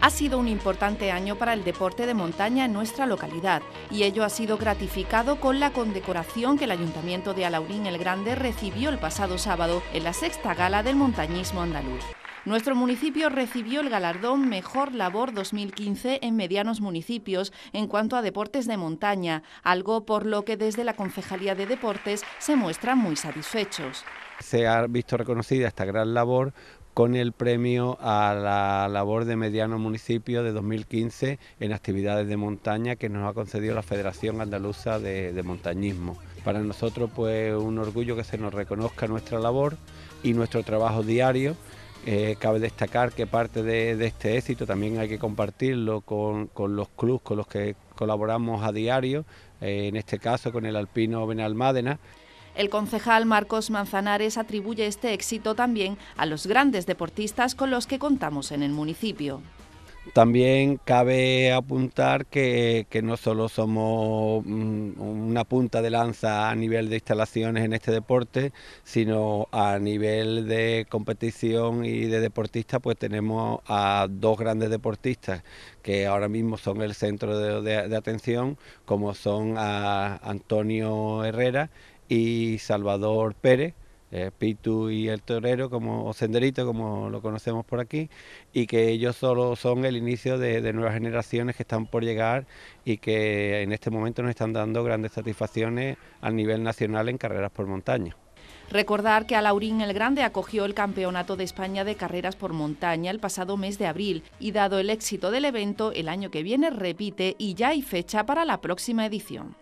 Ha sido un importante año para el deporte de montaña en nuestra localidad y ello ha sido gratificado con la condecoración que el Ayuntamiento de Alaurín el Grande recibió el pasado sábado en la sexta gala del montañismo andaluz. Nuestro municipio recibió el galardón Mejor Labor 2015 en medianos municipios en cuanto a deportes de montaña, algo por lo que desde la Concejalía de Deportes se muestran muy satisfechos. Se ha visto reconocida esta gran labor con el premio a la labor de mediano municipio de 2015 en actividades de montaña que nos ha concedido la Federación Andaluza de, Montañismo. Para nosotros pues un orgullo que se nos reconozca nuestra labor y nuestro trabajo diario eh, cabe destacar que parte de, este éxito también hay que compartirlo con, los clubes... con los que colaboramos a diario, eh, en este caso con el Alpino Benalmádena. El concejal Marcos Manzanares atribuye este éxito también a los grandes deportistas con los que contamos en el municipio. También cabe apuntar que, no solo somos mm, una punta de lanza a nivel de instalaciones en este deporte, sino a nivel de competición y de deportistas, pues tenemos a dos grandes deportistas que ahora mismo son el centro de, atención, como son a Antonio Herrera y Salvador Pérez, eh, Pitu y el Torero, como o Senderito, como lo conocemos por aquí, y que ellos solo son el inicio de, de, nuevas generaciones que están por llegar y que en este momento nos están dando grandes satisfacciones a nivel nacional en carreras por montaña. Recordar que a Laurín el Grande acogió el Campeonato de España de Carreras por Montaña el pasado mes de abril y dado el éxito del evento, el año que viene repite y ya hay fecha para la próxima edición.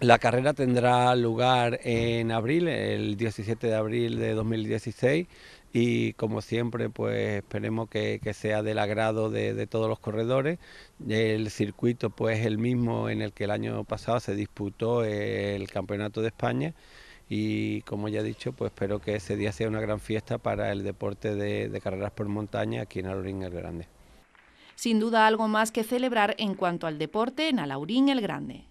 La carrera tendrá lugar en abril, el 17 de abril de 2016 y como siempre pues esperemos que, sea del agrado de, todos los corredores. El circuito pues el mismo en el que el año pasado se disputó el Campeonato de España y como ya he dicho pues espero que ese día sea una gran fiesta para el deporte de, de carreras por montaña aquí en Alaurín el Grande. Sin duda algo más que celebrar en cuanto al deporte en Alaurín el Grande.